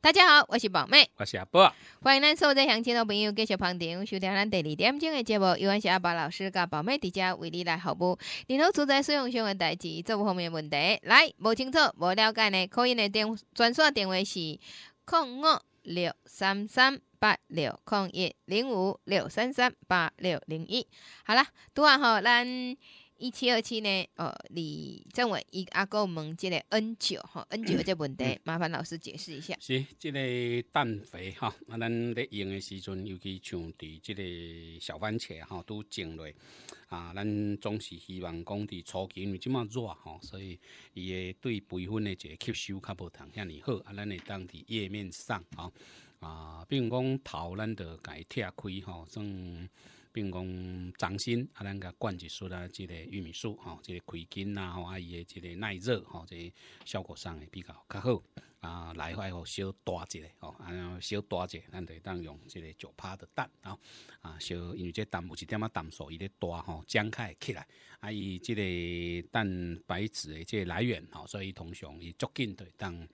大家好，我是宝妹，我是阿波，欢迎咱所在乡亲的朋友继续旁听收听咱第二点钟的节目。有缘是阿宝老师甲宝妹在家为你来服务。任何处在使用上的代志，这五方面问题，来无清楚、无了解呢，可以来电专线电话是零五六三三八六零一零五六三三八六零一。好了，都完后咱。一七二七呢？哦，李政委，一阿哥问这个 N 九哈，N 九这问题，麻烦老师解释一下。是，这个氮肥哈，啊，咱在用的时阵，尤其像伫这个小番茄哈，都种类啊，咱总是希望讲伫初期，因为这么热哈，所以伊会对培分的这个吸收较无同遐尼好啊，咱会当伫叶面上吼，啊，比如讲头，咱着伊拆开哈，算。并讲掌心啊，咱甲灌一束啊，即个玉米素吼，即个开根呐吼，啊伊诶即个耐热吼，即个效果上会比较较好啊，来话吼小大一下吼，啊小大一下，咱就当用即个石趴的蛋啊啊，小因为即蛋有一点仔蛋素，伊咧大吼，展开起来啊伊即个蛋白质的即个来源吼，所以通常伊足紧会当。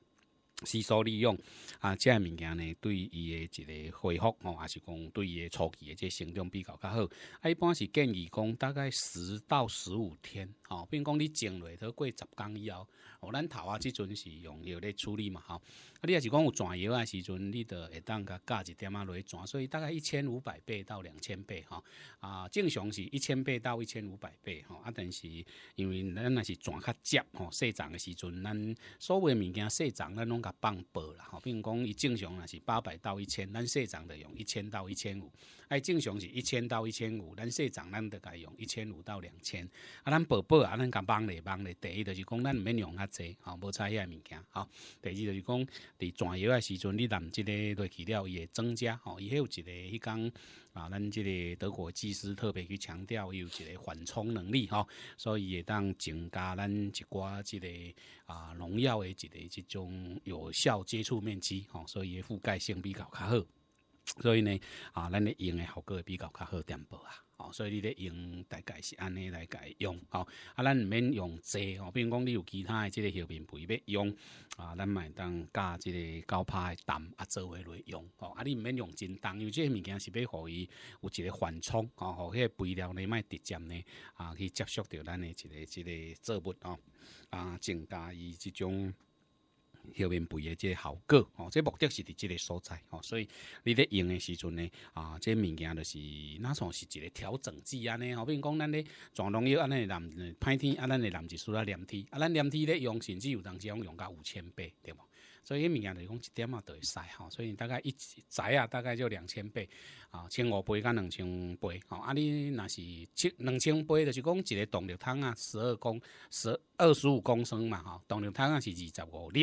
吸收利用啊，即个物件呢，对伊个一个恢复吼，还是讲对伊初期的个成长比较较好。啊，一般是建议讲大概十到十五天，吼，比如讲你种落去过十天以后，哦，咱头啊，即阵是用药咧处理嘛，哈。啊，你也是讲有转油啊时阵，你得会当甲价值点啊落去转，所以大概一千五百倍到两千倍吼。啊，正常是一千倍到一千五百倍吼。啊，但是因为咱若是转较急吼，细长的时阵，咱所诶物件细长咱拢甲放薄啦吼，比如讲伊正常若是八百到一千，咱细长的用一千到一千五，啊，正常是一千到一千五，咱细长咱的佮用一千五到两千，啊咱薄薄啊咱甲放咧放咧，第一就是讲咱毋免用较济，吼，无差异物件吼。第二就是讲。伫转药诶时阵，你咱即个去了，伊也增加吼，伊还有一个迄讲啊，咱即个德国技师特别去强调，伊有一个缓冲能力吼，所以也当增加咱一寡即个啊农药诶一个即种有效接触面积吼，所以覆盖性比较较好，所以呢啊，咱咧用诶效果比较较好点薄啊。所以你咧用大概是安尼来解用，吼。啊，咱毋免用多，哦，比如讲你有其他诶即个药品配备用，啊，咱买当加即个高怕诶蛋啊作为来用，哦，啊，你毋免用真重，因为即个物件是要互伊有一个缓冲，哦，吼，迄个肥料咧卖直接呢，啊，去接触着咱诶一个一个作物，哦，啊，增加伊即种。后面肥的这效果哦，这目的是伫这个所在哦，所以你在用的时阵呢，啊，这物件就是那种是一个调整剂安尼，好比讲咱咧妆容安按咱蓝，嗯，拍天啊，咱的蓝就输了黏天，啊，咱黏天咧用，甚至有当时用用到五千倍，对无？所以物件就是讲一点啊都会使吼，所以大概一台啊大概就两千倍啊，千五倍甲两千倍吼。啊，你若是千两千倍就是讲一个动力桶啊，十二公十二十五公升嘛吼，动力桶啊是二十五立。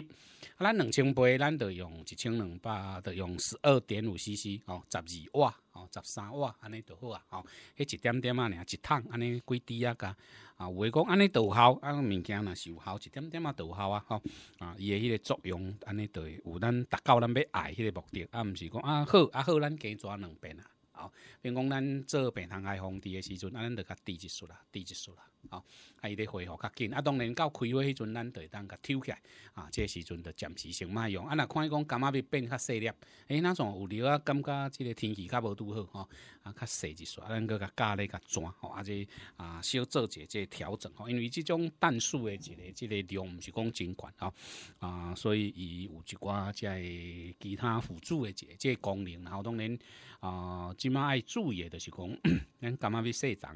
啊，咱两千倍咱就用一千两百，就用十二点五 CC 吼，十二瓦。哦，十三瓦安尼就好啊！吼，迄一点点啊，尔一桶安尼几滴啊噶啊，话讲安尼就有安啊，物件若是有效，一点点啊就效啊！吼啊，伊诶迄个作用安尼会有咱达到咱要爱迄个目的啊，毋是讲啊好啊好，咱加做两遍啊！哦，变讲咱做病人爱防治的时阵，安尼就较低一术啦，低一术啦。哦，啊，伊咧恢复较紧，啊，当然到开学迄阵，咱就会当甲抽起来，啊，这时阵就暂时先买用，啊，若看伊讲，感觉变较细粒，哎，那种有滴啊，感觉即个天气较无拄好，吼，啊，较细一撮，咱佮甲加咧佮转，或者啊，小做一下即调整，吼，因为即种氮素的一个即个量毋是讲真悬吼，啊，所以伊有一寡即其他辅助的即个功能，然后当然啊，即马爱注意诶，就是讲，咱感觉变细长。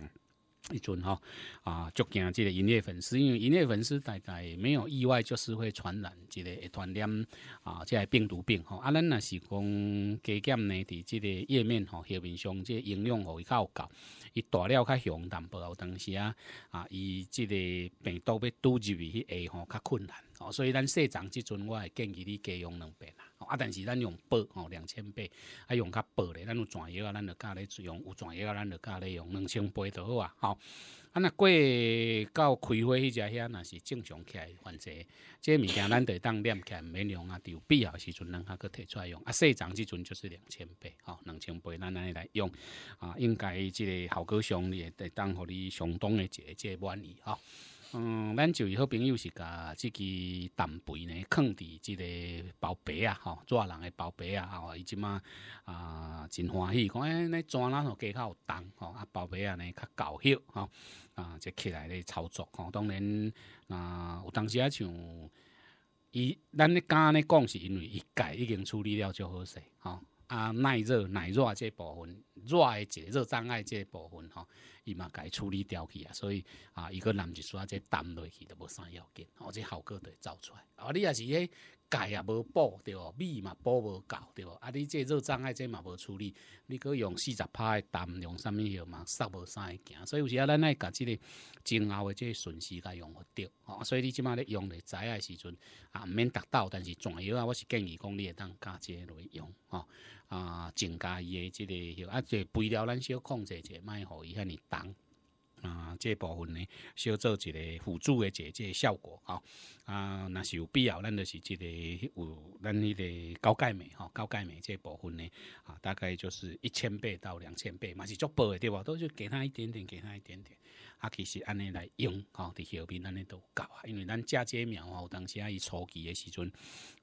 一阵吼，啊，足惊这个营业粉丝，因为营业粉丝大概没有意外就是会传染这个传染啊，即个病毒病吼。啊，咱那是讲加减呢，伫这个页面吼、屏面上这应用吼会较高，伊大了较雄，薄，有当时啊，啊，伊这个病毒要拄入去下吼较困难哦，所以咱社长即阵我会建议你加用两遍啦。啊！但是咱用倍吼两千倍，啊用较倍的，咱有专药啊，咱就加咧用；有专药啊，咱就加咧用。两千倍都好啊，吼，啊，那过到开花迄只遐，那是正常起来繁殖。这物件咱得当念起来，免用啊，有必要时阵，咱还可摕出来用。啊，细长即阵就是两千倍，吼，两千倍咱安尼来用。啊，应该即个效果上，你会得当，互你相当的一个满意，哈。嗯，咱就是好朋友，是甲即支蛋肥呢，囥伫即个包白啊，吼，抓人的包白啊，吼，伊即满啊真欢喜，讲哎，恁抓人吼加较有重吼，啊，包白啊呢，较搞笑吼，啊，即起来咧操作，吼，当然啊，有当时啊像，伊，咱你刚咧讲是因为伊家已经处理了就好势，吼。啊，耐热、耐热这部分，热的隔热障碍这部分吼，伊嘛该处理掉去啊，所以啊，伊个蓝石砂这沉落去都无啥要紧，哦，这效果都会走出来。啊，你也是迄。钙也无补对无，镁嘛补无够对无，啊！你这热障碍这嘛无处理，你可用四十帕的氮用啥物药嘛，啥无啥会行，所以有时啊，咱爱甲这个前后的这顺序甲用得着吼。所以你即摆咧用咧仔的时阵啊，毋免达到，但是全药啊，我是建议讲你也当加些来用吼啊，增加伊的这个许啊，即肥料咱小控制者，卖互伊遐尼重。啊，这部分呢，要做一个辅助的解，这效果好。啊，那是有必要，咱就是一个有咱那个高钙镁哈，高钙镁这部分呢，啊，大概就是一千倍到两千倍，嘛是足薄的对吧？都是给他一点点，给他一点点。啊，其实安尼来用吼，伫后面安尼都够啊。因为咱嫁接苗啊，有当时啊，伊初期嘅时阵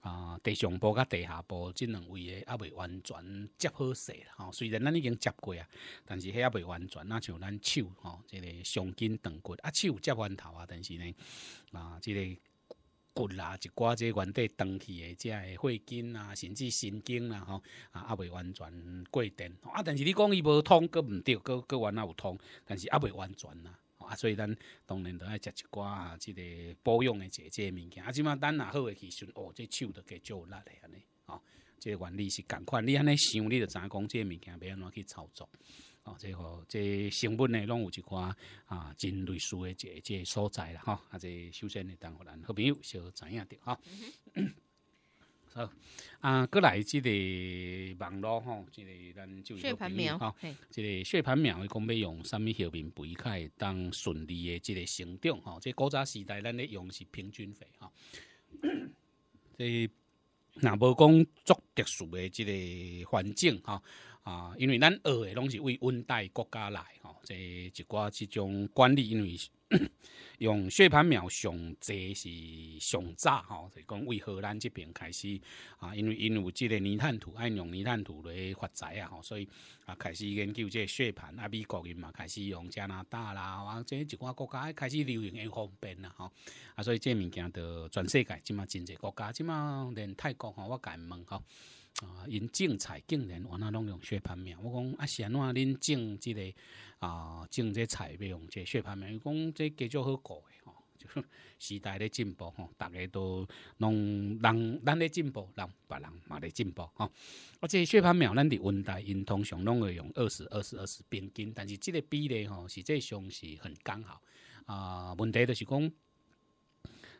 啊，地上部甲地下部即两位诶啊，未完全接好势啦吼。虽然咱已经接过啊，但是迄也未完全。那像咱手吼，即个上筋长骨啊，手接完头啊，但是呢啊，即个骨啦，一寡即原地断起的，即个血筋啊，甚至神经啦吼啊，啊未完全过电啊，但是你讲伊无通，佫唔对，佫佫原来有通，但是啊未完全啦。啊，所以咱当然都爱食一寡啊，即个保养的这这物件啊，即码咱若好诶时术，哦，这手都加做力诶安尼，哦，即个原理是共款，你安尼想，你着影讲？这物件要安怎去操作？哦，即个即成本内拢有一寡啊，真类似诶，这这些所在啦，哈，啊，即首先呢，当互咱好朋友小知影着，哈。好，啊，过来即个网络吼，即个咱就血盘苗吼，即个血盘苗，讲要用啥物药面肥开，当顺利的即个成长，吼，即古早时代咱咧用是平均肥，哈，即若无讲足特殊的即个环境，哈，啊，因为咱学的拢是为温带国家来，吼，即一寡即种管理，因为 用血盘苗上济是上早吼，所以讲为何咱这边开始啊？因为因有即个泥炭土，爱用泥炭土来发财啊！吼，所以啊开始研究即个血盘，啊，美国人嘛开始用加拿大啦，啊，即一寡国家开始流行用方便啦，吼，啊，所以即物件着全世界，即嘛真济国家，即嘛连泰国吼，我敢问吼。啊！因种菜竟然往那拢用血盘苗，我讲啊，是怎恁种即个啊，种这菜要用这血盘苗，伊讲这叫做好过诶，吼！就是时代咧进步吼，逐个都拢人咱咧进步，人别人嘛咧进步吼。即个血盘苗咱伫温带因通常拢会用二十二十二十平均，但是即个比例吼是这上是很刚好啊。问题就是讲。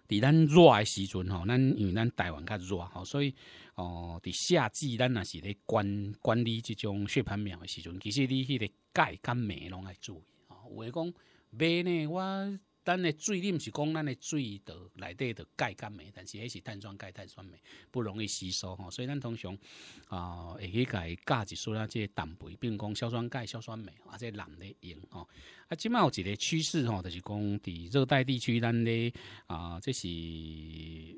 伫咱热诶时阵吼，咱因为咱台湾较热吼，所以哦，伫夏季咱也是咧管管理即种血盘苗诶时阵，其实你迄个钙跟镁拢爱注意吼。有诶讲买呢，我。咱的水，毋是讲咱的水的内底的钙、甘镁，但是迄是碳酸钙、碳酸镁不容易吸收吼，所以咱通常啊会去伊加一撮啦，即个蛋白，并讲硝酸钙、硝酸镁或者蓝的用吼。啊，即卖有一个趋势吼，就是讲伫热带地区，咱咧啊，这是有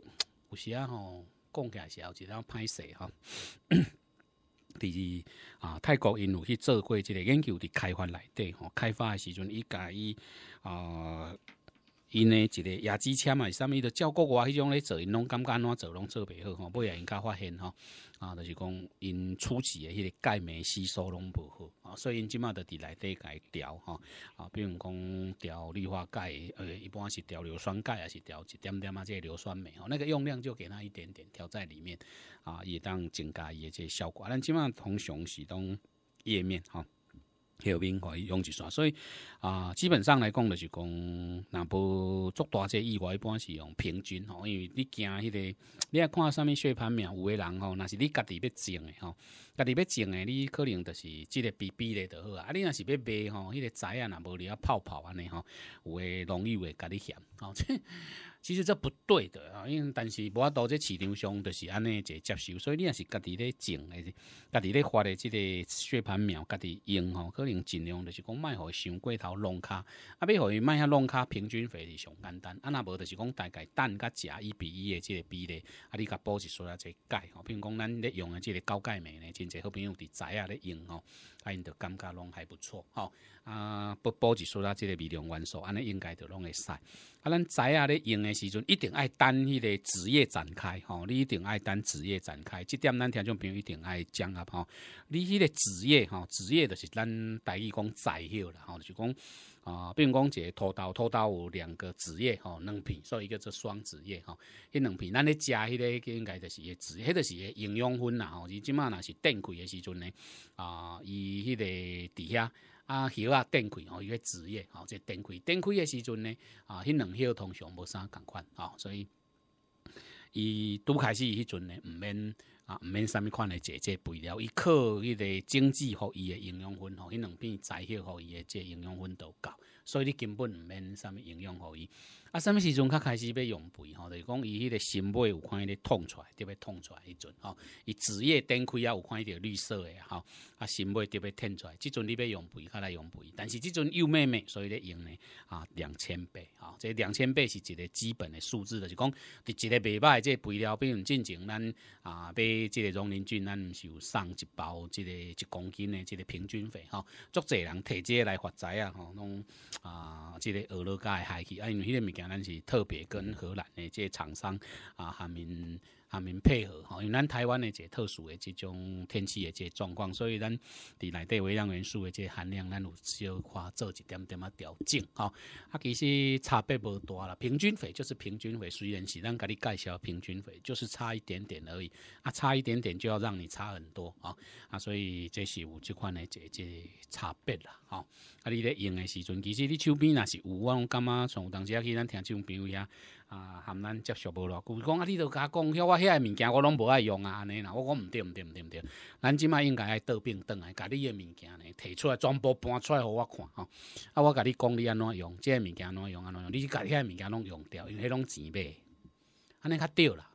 时啊吼，讲起来是有一点歹势哈。第 二啊，泰国因有去做过一个研究的开发内底吼，开发的时阵伊甲伊啊。因诶一个亚基枪嘛，啥物都照顾我，迄种咧做，因拢感觉安怎做拢做袂好吼，尾啊因家发现吼，啊，就是讲因初期的迄个钙镁吸收拢无好啊，所以因即马都伫内底改调吼，啊，比如讲调氯化钙，呃，一般是调硫酸钙还是调一点点啊？即个硫酸镁吼，那个用量就给它一点点调在里面啊，也当增加伊的即个效果，咱即码通常是当页面吼。后面可以用一线，所以啊，基本上来讲就是讲，若不足大只意外一般是用平均吼，因为你惊迄个，你爱看上面血盘面，有个人吼，若是你家己要种的吼，家己要种的，你可能就是即个比比咧就好啊，你若是要卖吼，迄个仔啊，若无了泡泡安尼吼，有诶容易会甲你嫌吼。其实这不对的啊，因但是我到这市场上都是安尼，一个接受，所以你也是家己咧种的，家己咧发的这个血盘苗，家己用吼，可能尽量就是讲卖互伊伤过头弄卡，啊，要互伊卖遐弄卡，平均肥是上简单，啊，那无就是讲大概蛋甲食一比一的这个比例，啊，你甲补一撮啊，就钙，吼，比如讲咱咧用的这个高钙镁呢，真侪好朋友伫仔啊咧用吼。阿因的感觉拢还不错，吼啊不保持说啦，这个微量元素，安尼应该都拢会使。啊，咱知啊咧用的时阵，一定爱单迄个职业展开，吼，你一定爱单职业展开。这点咱听众朋友一定爱掌握，吼，你迄个职业，吼，职业就是咱大语讲在叶啦，吼，就讲。啊，比如讲，这土豆，土豆有两个职业吼，两片，所以叫做双职业吼，迄两片，咱咧食迄个，应该就是职业，迄就是个营养粉啦吼。伊即马若是电开的时阵呢，啊，伊迄个底下啊，叶啊定开吼，伊个职业吼，即定开定开的时阵呢，啊，迄两条通常无啥共款哦，所以伊拄开始迄阵呢，毋免。啊，唔免啥物款诶，即个肥料，伊靠迄个种子互伊诶营养分，吼，迄两片栽叶互伊诶即营养分都够，所以你根本毋免啥物营养互伊。啊，什么时阵较开始要用肥吼？就是讲伊迄个心脉有看伊咧痛出来，特别痛出来迄阵吼。伊子叶顶开啊，有看伊条绿色诶吼。啊，心脉特别腾出来，即阵你要用肥，较来用肥。但是即阵幼妹妹，所以咧用呢啊，两千倍啊，即两千倍是一个基本的数字就是讲伫一个袂歹。即肥料并唔进前咱啊，买即个荣林俊咱毋是有送一包即个一公斤的即个平均肥吼，足侪人摕即个来发财啊吼，拢啊即个俄罗斯的海气，因为迄个物件。当然是特别跟荷兰的这厂商啊，下面。阿免配合吼，因为咱台湾的这个特殊的这种天气的这个状况，所以咱伫内底微量元素的这含量，咱有小看做一点点啊调整吼。啊，其实差别无大啦，平均肥就是平均肥，虽然是咱甲你介绍平均肥，就是差一点点而已。啊，差一点点就要让你差很多啊啊，所以这是有即款的这这差别啦吼。啊，你咧用的时阵，其实你手边若是有，我感觉从当时去咱听这种朋友呀？啊，含咱接受无偌久，讲啊，你都甲讲，遐我遐个物件我拢无爱用啊，安尼啦。我讲毋对，毋对，毋对，毋对。咱即摆应该爱倒并倒来，甲你诶物件呢，摕出来全部搬出来，互我看吼。啊，我甲你讲，你安怎用？即个物件安怎用？安怎用？你甲遐个物件拢用掉，因为迄拢钱买，安尼较对啦。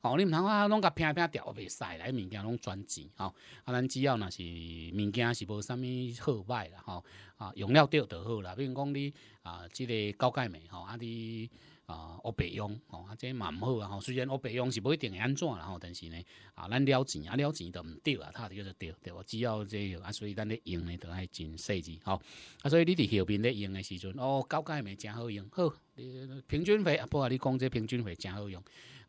哦，你毋通啊，拢甲拼拼掉袂使啦，迄物件拢转钱吼。啊，咱只要若是物件是无啥物好歹啦吼。啊，用了掉就好啦。比如讲你啊，即个高钙镁吼，啊你。啊，我白用，哦，啊，这蛮好啊。吼，虽然我白用是不一定会安怎，啦吼，但是呢，啊，咱了钱啊，了钱都唔对啊，他叫做对，对我只要这，啊，所以咱咧用咧都爱真细致吼。啊，所以你伫后边咧用诶时阵，哦，九九美真好用，好。你平均肥啊，不啊？你讲这平均肥真好用，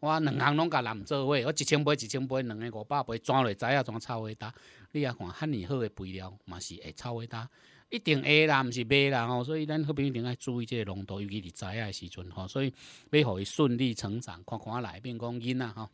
我两行拢甲人做位，我一千八，一千八，两个五百八，转落知啊，转抄会搭？你啊看，遐尔好诶肥料，嘛是会抄会搭。一定会啦，毋是买啦吼，所以咱边一定爱注意即个浓度，尤其知影诶时阵吼，所以要互伊顺利成长，看看内面讲公仔吼，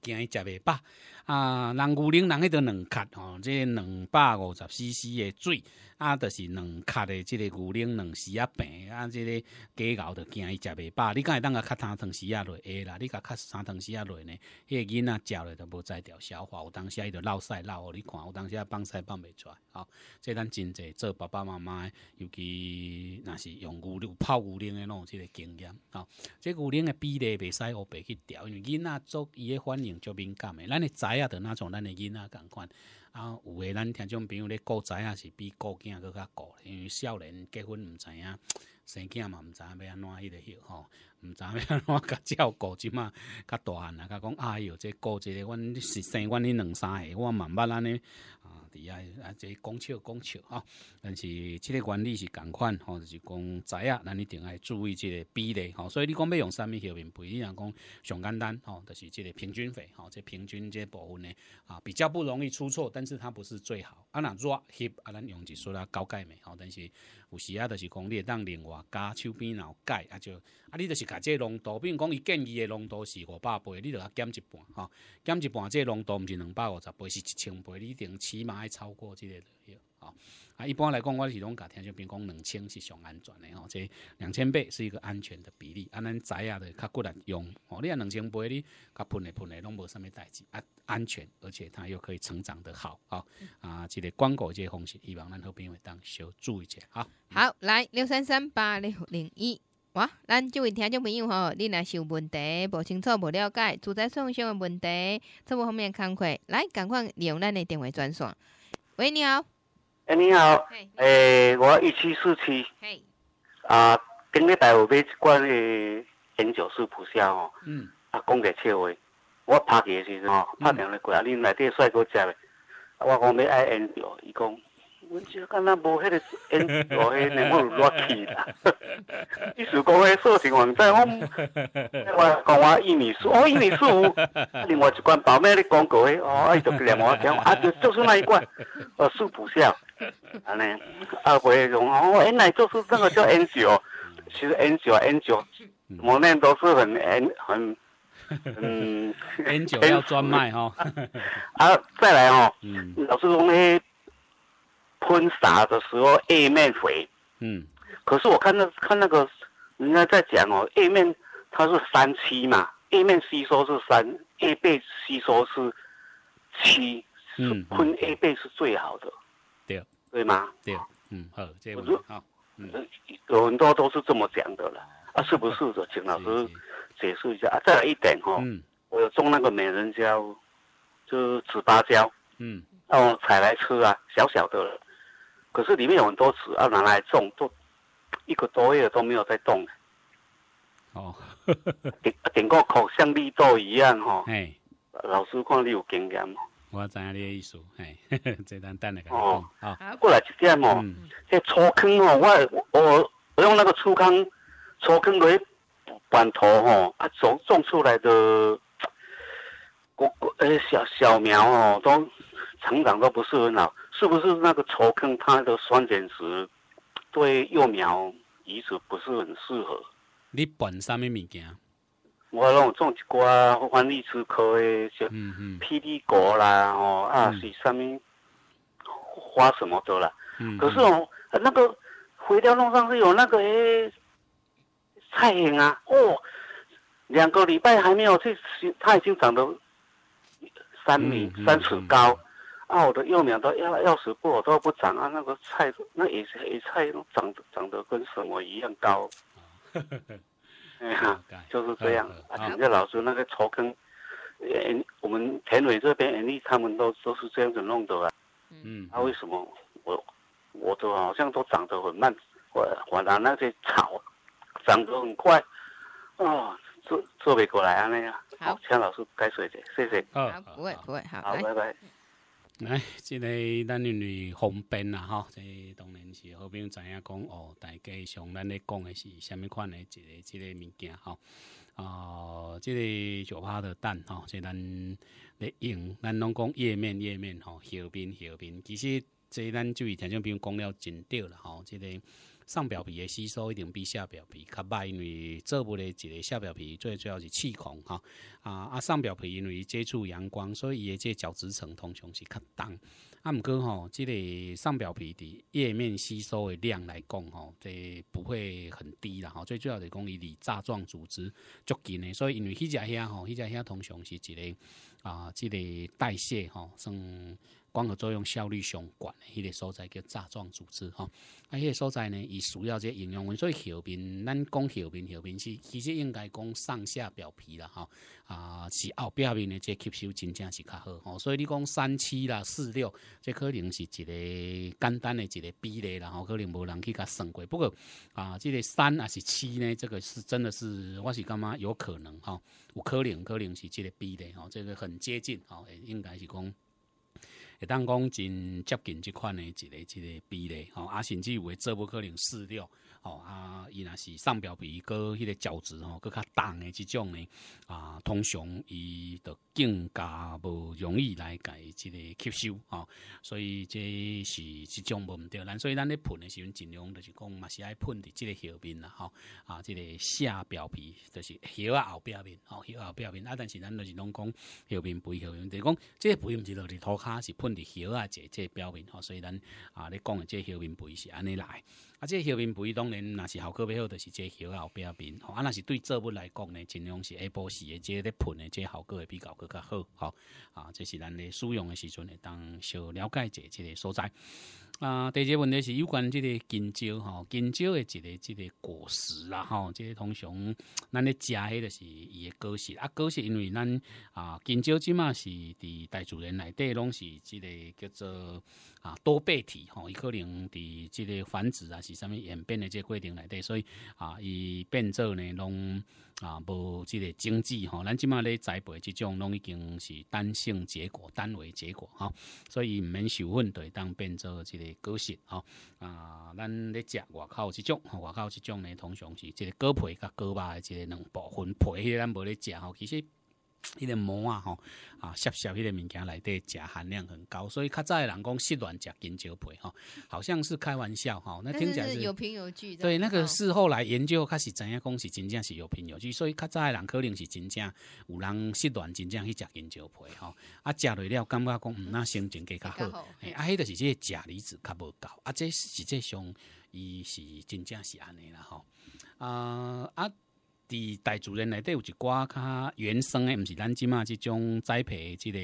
惊伊食袂饱。啊，人牛奶人迄段两卡吼，即两百五十 CC 的水啊，就是两卡的。即个牛奶两食啊平啊，即个鸡熬着惊伊食袂饱。你敢会当个较三桶西啊落哎啦，你讲卡三桶西啊类呢？迄个囡仔食落着无再调消化，有当时着老屎老哦。你看，有当时啊放屎放袂出来。好，即咱真济做爸爸妈妈，尤其若是用牛奶泡牛奶的弄，即个经验好。即牛奶个比例袂使乌白去调，因为囡仔作伊个反应足敏感的。咱个仔。也着那咱的囡仔共款，啊，有诶，咱听种朋友咧顾仔也是比顾囝搁较顾，因为少年结婚毋知影，生囝嘛毋知影要安怎迄个迄吼。唔知影，我较照顾即嘛，较大汉啦，较讲哎呦，这顾一，阮是生阮迄两三岁，我毋捌安尼啊，伫遐啊，这讲笑讲笑吼，但是，即个原理是共款吼，就是讲知影咱一定爱注意即个比例吼。所以你讲要用啥物药品，不你若讲上简单吼，就是即个平均费吼，即平均即部分呢啊，比较不容易出错，但是它不是最好。啊，若热血，啊咱用一束啦，高钙镁吼，但是有时啊，就是讲你当另外加手边有钙啊就。啊，你就是甲这浓度，比如讲，伊建议的浓度是五百倍，你就要减一半，吼，减一半，这浓度毋是两百五十倍，是一千倍，你一定起码爱超过这个的，好啊。一般来讲，我是拢甲听说，比如讲，两千是上安全的哦，这两千倍是一个安全的比例。啊，咱仔啊的，较骨力用，哦，你啊两千倍你他喷的喷的拢无什么代志啊，安全，而且它又可以成长的好，哦啊，这个广告这风险，希望咱后边会当小注意一下，好。好，来六三三八六零一。哇，咱这位听众朋友哈，你若是有问题、无清楚、无了解，住宅什么什么问题，这么方面的康况，来赶快利用咱的电话专线。喂，你好。哎，你好。诶，我一七四七。嘿。啊，今日大号买一罐的红酒是不写哦？嗯。啊，讲个笑话。我拍去的时候，拍电话过来，啊，恁内底帅哥接的。我讲要爱红酒，伊讲。文青敢那无迄个 N 九，迄内幕落去啦。意思讲迄色情网站，我讲我一米四，哦一米 另外一罐包麦的广告，哦爱就连我听，啊就就是那一罐，哦四不像，安尼阿伯讲哦，原来就是那个叫 N 九，其实 N 九 N 九，我那都是很 N 很，嗯，N 九要专卖哈。啊，再来哦，老师讲迄。坤洒的时候叶面肥，嗯，可是我看那看那个，人家在讲哦，叶面它是三七嘛，叶面吸收是三，a 被吸收是七，是混 A 背是最好的，对，对吗？对，嗯，好，好多好，有很多都是这么讲的了，啊，是不是的？请老师解释一下啊。再来一点哦，嗯，我种那个美人蕉，就是紫芭蕉，嗯，让我采来吃啊，小小的。可是里面有很多纸啊，拿来种都一个多月都没有在动。哦，顶顶个口像绿豆一样哈。哎，老师看你有经验。我知你的意思，哎，这单单的哦，好，过来一点哦，这粗坑哦，我我我用那个粗坑，粗坑里板土哦，啊，种种出来的，果果哎，小小苗哦，都成长都不是很好。是不是那个槽坑它的酸碱值对幼苗移植不是很适合？你拌什么物件？我拢种一瓜，番荔枝科的，嗯嗯，霹雳果啦，哦，啊是啥物花什么的啦。嗯。可是哦，那个肥料弄上是有那个诶菜藤啊，哦，两个礼拜还没有去，它已经长得三米三尺高。啊，我的幼苗都要要死不，都不长啊！那个菜，那野野菜长得长得跟什么一样高。哎呀，就是这样。啊，请教老师那个草根，嗯，我们田尾这边人弟他们都都是这样子弄的吧？嗯，那为什么我我都好像都长得很慢，我我拿那些草长得很快，啊，做做未过来啊那样。好，请老师该说一谢谢。啊，不会不会，好，拜拜。来，这个，咱因为方便啦，吼，这当然是好比，知影讲哦，大家上咱咧讲的是什物款的一个即个物件，吼、哦，这个小巴的蛋，吼，这咱咧用，咱拢讲页面页面，吼，小编小编，其实这咱就以前种比如讲了真对了，吼，这个。上表皮的吸收一定比下表皮较慢，因为不了一个下表皮最主要是气孔哈啊啊上表皮因为接触阳光，所以伊的这个角质层通常是较淡。啊，毋过吼，这个上表皮的叶面吸收的量来讲吼，这不会很低啦哈。最主要是讲伊离炸状组织足近的，所以因为迄只些吼，迄只些通常是一个啊，即个代谢吼算。光合作用效率关的迄个所在叫炸状组织哈，啊，迄个所在呢，伊需要这营养，所以后边，咱讲后边，后边是其实应该讲上下表皮啦哈，啊，是后表面的这吸收真正是较好，吼。所以你讲三七啦四六，这可能是一个简单的一个比例啦，吼，可能无人去甲算过，不过啊，这个三还是七呢，这个是真的是我是干嘛有可能哈，有可能可能是这个比例哈，这个很接近哦，应该是讲。会当讲真接近即款的，一个一个比例，吼啊，甚至有诶做不可能撕掉，吼啊，伊若是上表皮，搁迄个胶质吼，搁较重的即种呢，啊，通常伊著更加无容易来伊即个吸收吼。所以这是一种无毋对咱所以咱咧喷的时候，尽量就是讲嘛是爱喷伫即个后面啦，吼啊，即个下表皮，着是血啊后壁面，吼、哦，啊后壁面啊，但是咱就是拢讲后面后用，就讲即个肥毋是落伫涂骹是。混伫后啊，这这表面吼，所以咱啊，你讲的这后面肥是安尼来，啊，这后面肥当然那是效果比较好，就是这后后表面吼，啊，那是对作物来讲呢，尽量是 A 波时的这咧喷的这效果会比较更较好吼，啊，这是咱咧使用的时候呢，当小了解这这个所在。啊，第一个问题是有关这个金蕉哈，金蕉的一个这个果实啦哈，这个通常咱咧食起就是伊的果实，啊，果实因为咱啊金蕉即嘛是伫大自然内底拢是即个叫做啊多倍体哈，伊可能伫即个繁殖啊是啥物演变的这过程内底，所以啊伊变做呢拢。啊，无即个经济吼，咱即满咧栽培即种拢已经是单性结果、单维结果哈，所以毋免受分对当变做即个果实吼啊，咱咧食外口即种、吼，外口即种咧，通常是即个果皮甲果肉即个两部分皮，咱无咧食吼，其实。迄个毛啊，吼啊，涉涉迄个物件内底钾含量很高，所以较的人讲失恋食金蕉皮吼，好像是开玩笑，哈。那听讲是。有凭有据。对，那个是后来研究开始知影，讲是真正是有凭有据，所以较的人可能是真正有人失恋真正去食金蕉皮吼。啊，食落了，感觉讲嗯，那心情更较好。啊，迄个是这钾离子较无够，啊，这实际上伊是真正是安尼啦，吼。啊啊。第大主然内底有一寡较原生诶，毋是咱即嘛，即种栽培即个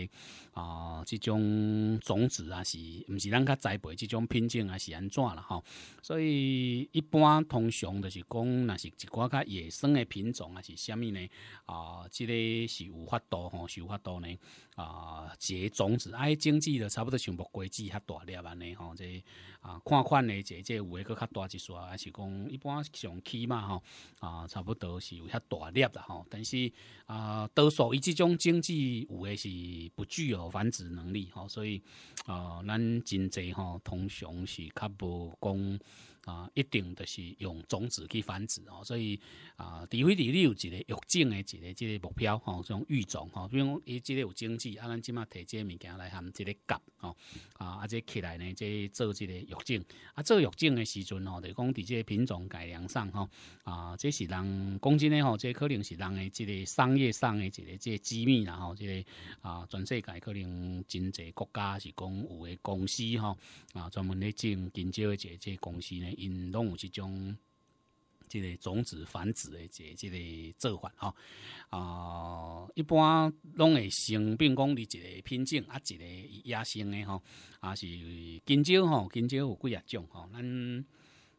啊，即种种子啊，是毋是咱较栽培即种品种啊，是安怎啦吼？所以一般通常就是讲，若是一寡较野生诶品种啊，是虾物呢？啊，即个是有法度吼，有法度呢啊，结种子，哎，经济的差不多全部瓜子较大粒安尼吼，这啊，款款诶，这这有诶搁较大一束，还是讲一般上期嘛吼啊，差不多有遐大粒啦吼，但是啊，多数以这种经济有的是不具有繁殖能力吼，所以啊，咱真侪吼通常是较无讲。啊，一定就是用种子去繁殖哦，所以啊，除非你有一个育种的一个即个目标吼，种育种吼，比如讲伊即个有种子，啊，咱即马摕即个物件来含即个夹吼，啊，啊，即起来呢，即做即个育种，啊，做育种的时阵吼，就讲伫即个品种改良上吼，啊，这是人，讲真的吼，即可能是人诶即个商业上诶一个即机密然后即个啊，全世界可能真济国家是讲有诶公司吼，啊，专门咧种金蕉的即个公司呢。因拢有即种即个种子繁殖的即即个做法吼啊，一般拢会成并讲你一个品种啊，一个野生的吼，啊是金蕉吼，金蕉有几啊种吼，咱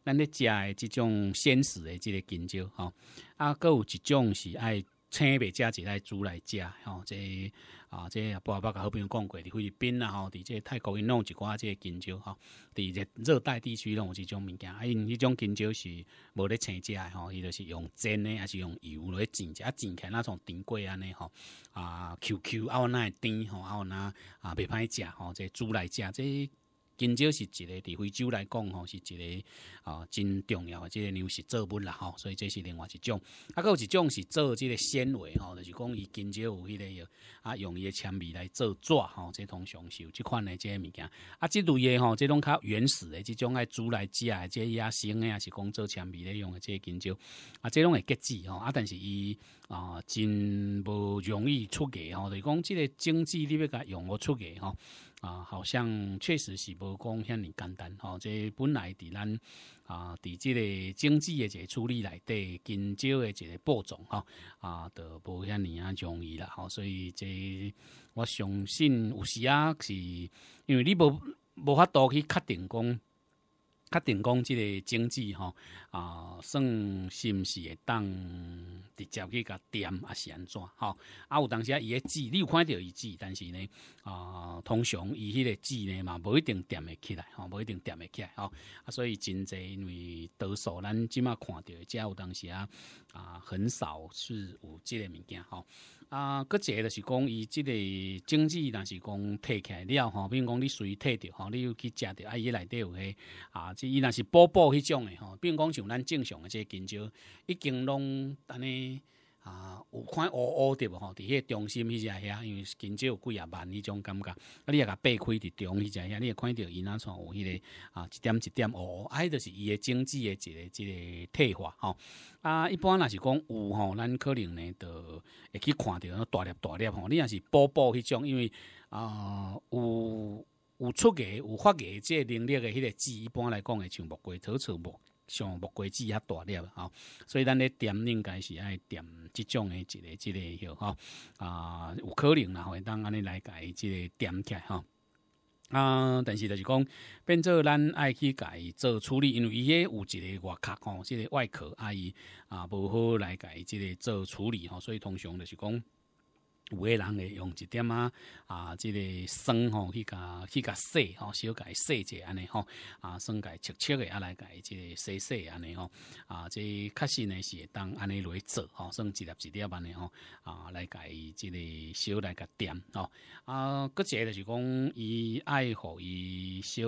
咱咧食的即种鲜食的即个金蕉吼，啊，够有一种是爱。青白加一来煮来食吼，这啊，这啊伯甲好朋友讲过，伫菲律宾啊，吼，伫这泰国因弄一寡这香蕉，吼，伫热热带地区弄即种物件，啊，因迄种香蕉是无咧青食的，吼，伊着是用煎的，还是用油落去煎，啊，煎起那种甜瓜安尼吼，啊，Q Q 若那甜，吼，有那啊，袂歹食，吼，这煮来食这。金蕉是一个，伫非洲来讲吼，是一个啊真重要的这个牛食作物啦吼，所以这是另外一种。啊，佫有一种是做这个纤维吼，就是讲伊金蕉有迄个啊，用伊个纤维来做纸吼，即通是有即款的即个物件。啊，即类的吼，即种较原始的即种爱煮来食的，即野生的也是讲做纤维的用的即金蕉。啊，即种会结籽吼，啊，但是伊啊真无容易出芽吼，就是讲即个经济你要该用我出芽吼。啊，好像确实是无讲遐尼简单吼，即本来伫咱啊伫即个经济嘅一个处理内底，今朝嘅一个播种吼，啊，都无遐尼啊容易啦吼，所以即我相信有时啊，是因为你无无法度去确定讲确定讲即个经济吼。啊，算是毋是会当直接去甲点啊？安怎吼。啊！有当时啊，伊个字你有看着伊字，但是呢，啊，通常伊迄个字呢嘛，无一定点会起来，吼，无一定点会起来，吼啊！所以真侪因为多数咱即马看到即有当时啊，啊，很少是有即个物件，吼啊。个者就是讲伊即个经济，但是讲摕起来了，吼，比如讲你随意摕着，吼，你有去食着啊，伊内底有迄啊，即伊若是补补迄种诶，吼，比如讲咱正常个即金蕉，已经拢等尼啊，有看乌乌对无吼？伫迄中心迄只遐，因为金蕉几啊万，迄种感觉，啊，你也甲掰开伫中迄只遐，你也看到伊那创有迄个啊，一点一点乌，啊，迄就是伊个经济个一个一个退化吼。啊，一般若是讲有吼，咱可能呢，就会去看到大粒大粒吼。你若是波波迄种，因为啊，有有出个有发个即能力个迄个枝，一般来讲会像木瓜、草草木。像木瓜子较大粒吼，所以咱咧点应该是爱点即种诶一个即个许吼，啊，有可能然会当安尼来改即个点起来吼，啊，但是就是讲变做咱爱去伊做处理，因为伊迄有一个外壳吼，即个外壳，啊，伊啊，无好来伊即个做处理吼，所以通常就是讲。有个人会用一点啊，啊，这个酸吼去甲去甲洗吼，小改洗者安尼吼，啊，酸改切切的啊来改即个洗洗安尼吼，啊，这确实呢是会当安尼来做吼，算一粒一粒安尼吼，啊，来改即个小来甲点吼，啊，个者就是讲伊爱互伊小。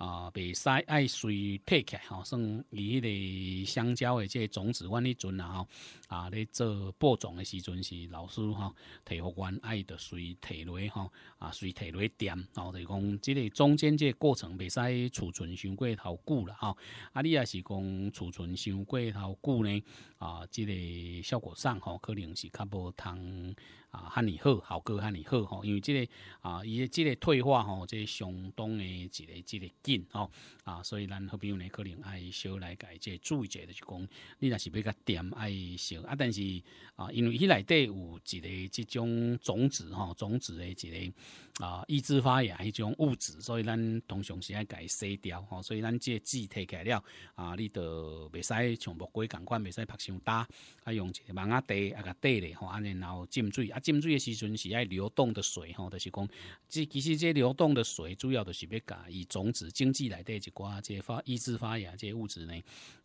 啊，袂使爱随摕起来吼，算伊迄个香蕉的这种子，阮迄阵啊吼，啊，咧做播种的时阵是老师吼，提互阮爱着随提去吼，啊，随提落点，然后就是讲，即个中间这过程袂使储存伤过头久啦吼，啊，你要是讲储存伤过头久呢，啊，即个效果上吼，可能是较无通。啊，赫尼好，效果赫尼好吼，因为即个啊，伊即个退化吼，即相当的一个即个紧吼，啊，所以咱好朋友呢可能爱小来改即注者就是讲，你若是比较点爱小啊，但是啊，因为伊内底有一个即种种子吼，种子的一个啊抑制发芽迄种物质，所以咱通常是家改洗掉吼，所以咱即枝起来了啊，你就袂使像木瓜同款袂使拍伤大，啊，用一个网仔袋啊甲袋咧吼，啊然后浸水啊。浸水的时阵是爱流动的水吼，就是讲，即其实这流动的水主要都是要甲以种子、经济来的一寡，即发抑制发芽这些物质呢，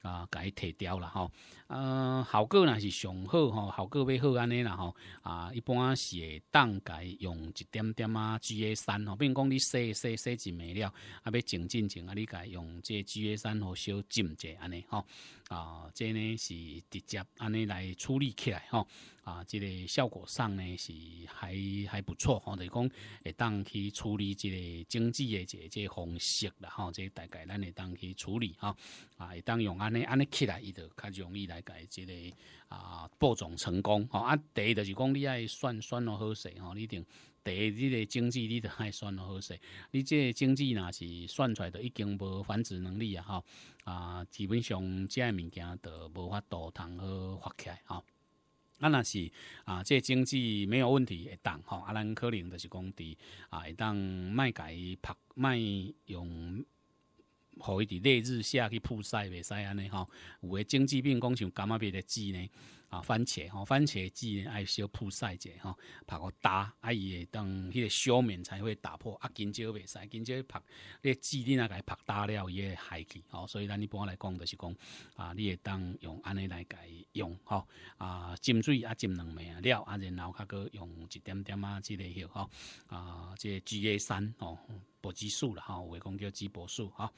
啊，甲伊摕掉了吼。呃，效果若是上好吼，效果要好安尼啦吼，啊，一般是会当改用一点点啊，GA 三吼，比如讲你洗洗洗一美了，啊，要静静静啊，你改用这 GA 三吼小浸者安尼吼啊，这呢是直接安尼来处理起来吼啊，这个效果上呢是还还不错吼，就是讲会当去处理这个经济的这这方式啦吼，这大概咱会当去处理吼，啊，会当用安尼安尼起来，伊就较容易啦。来改即个啊播种成功吼，啊第一就是讲你爱选选落好势吼，你定第一你个经济你著爱选落好势，你这经济若是选出来都已经无繁殖能力啊吼，啊基本上这物件都无法度通好发起来吼，啊若是啊即、这经济没有问题会当吼，啊咱可能就是讲伫啊会当卖伊拍卖用。好伊伫烈日下去曝晒袂使安尼吼，有诶经济病，讲像柑仔爿诶枝呢，啊番茄吼番茄枝呢爱小曝晒者吼，曝个焦啊伊会当迄个小面才会打破，啊今朝袂使，今朝曝，咧枝你甲伊曝焦了伊会害去，吼，所以咱一般来讲就是讲啊，你会当用安尼来甲伊用吼，啊浸水啊浸两面啊料啊，然后较搁用一点点啊即个迄吼，啊即个枝叶山哦。鸡素了哈，我讲叫鸡脖树吼，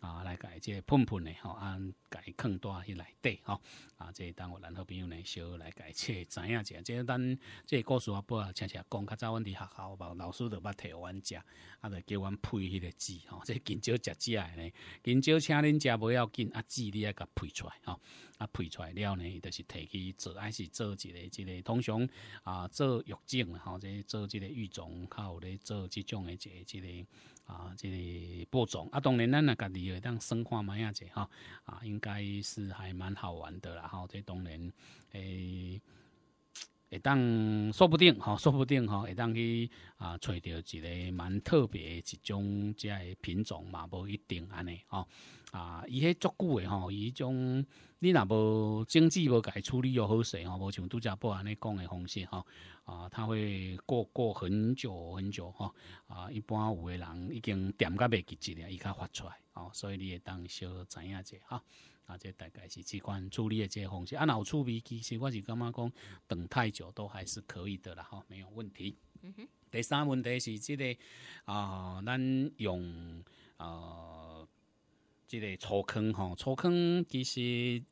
啊，来改这喷喷的吼，按改坑大去来对吼，啊，这等我男好朋友呢，小来改这知影食，这等这故事阿啊，恰恰讲较早阮伫学校吧，老师都捌摕阮食，啊，就叫阮配迄个鸡吼，这今朝食食来呢，今朝请恁食无要紧，啊，鸡你也甲配出来吼，啊，配出来了呢，就是提起做还是做一个即个，通常啊做育种吼，即做即个育种，还有咧做即种的个一个。啊，即个播种啊，当然咱若家己会当生化买啊，者哈啊，应该是还蛮好玩的啦。吼。即当然诶，会当说不定哈，说不定哈，会当去啊，找到一个蛮特别一种这样的品种嘛，无一定安尼哦。啊，伊迄足久诶吼，伊种你若无经济无家处理又好势吼，无像杜家宝安尼讲诶方式吼，啊，他会过过很久很久吼，啊，一般有诶人已经点较未记急咧，伊较发出来，哦，所以你会当小知影者吼。啊，这大概是即款处理即这方式，啊，脑处理其实我是感觉讲等太久都还是可以的啦，哈，没有问题。嗯第三问题是即个啊，咱用呃。即个粗坑吼，粗坑其实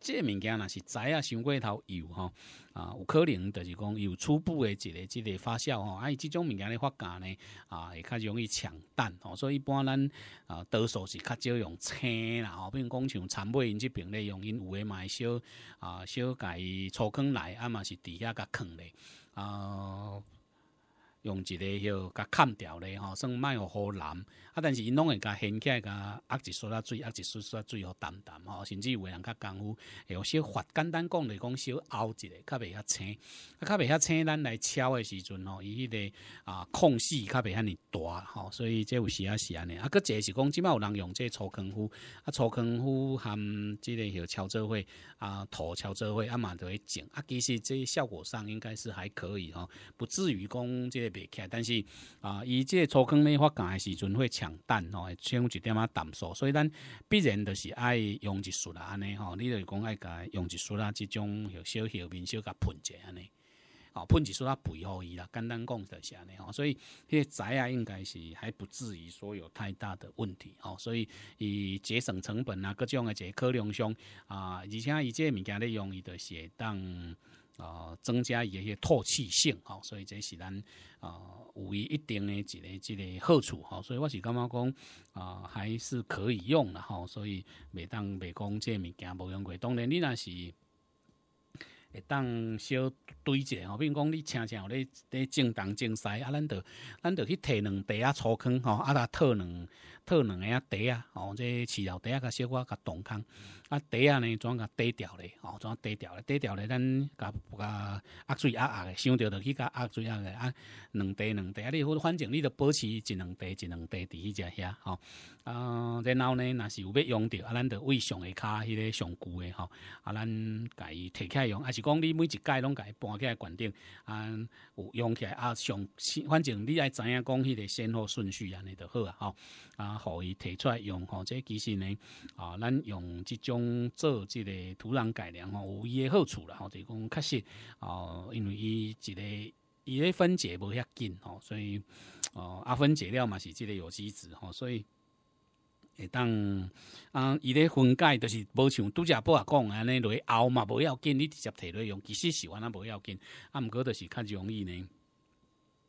这物件若是栽影伤过头有吼，啊，有可能就是讲有初步的一个，一个发酵吼，伊这种物件咧发酵呢啊，会较容易抢蛋吼，所以一般咱啊多数是较少用青啦，后如讲像草尾因这边咧用因有的会小啊小伊粗坑来啊嘛是底下甲坑咧啊，用一个迄甲砍掉咧吼，算卖好难。啊！但是因拢会甲掀起、来，甲压一束仔水压一仔水互淡淡吼，甚至有人较功夫，会用小法简单讲来讲小凹一个，较袂较青，较袂晓，青。咱来敲的时阵吼，伊迄个啊空隙较袂遐尼大吼，所以这有时也是安尼。啊，佫即是讲即嘛有人用这粗空斧，啊，粗空斧含即个许敲作会啊，涂敲作会啊嘛会整。啊，其实这效果上应该是还可以吼，不至于讲这起来，但是啊，伊这粗空呢发干的时阵会。抢吼，会先一点啊，淡素，所以咱必然就是爱用一束啦安尼吼，你就是讲爱甲用一束啦，即种小小面小甲喷一下尼，吼，喷一束啊，肥好伊啦，简单讲就是安尼吼，所以迄个仔啊，应该是还不至于说有太大的问题吼，所以以节省成本啊，各种的这考量上啊，而且伊这物件咧用伊都是当。啊，增加伊个透气性，吼，所以这是咱啊，有伊一定的一个、一个好处，吼，所以我是感觉讲啊，还是可以用的，吼。所以袂当袂讲这物件无用过，当然你若是会当小堆者吼，比如讲你常常咧咧种东种西啊，咱着咱着去摕两块啊，粗坑，吼，啊，来套两。套两个啊袋啊，吼，这饲料袋啊，甲小可甲冻空，啊袋啊呢，专甲低调咧，吼，专低调咧，低调咧，咱甲压水压压嘞，想着着去甲压水压嘞啊，两袋两袋，你反正你着保持一两袋一两袋伫迄只遐吼，啊，然后呢，若是有要用着，啊，咱就位上下骹迄个上旧诶吼，啊，咱甲伊摕起来用，还是讲你每一届拢甲伊搬起来管顶，有用起来啊上，反正你爱知影讲，迄个先后顺序安尼就好啊，吼，啊。互伊提出来用吼，这其实呢，啊，咱用即种做即个土壤改良吼，有伊的好处啦，吼，就讲确实，哦，因为伊一个伊咧分解无遐紧吼，所以哦，啊分解了嘛是即个有机质吼，所以会当啊，伊咧分解就是无像拄则布阿讲安尼落去熬嘛，无要紧，你直接落去用，其实是安啊无要紧，啊，毋过就是较容易呢。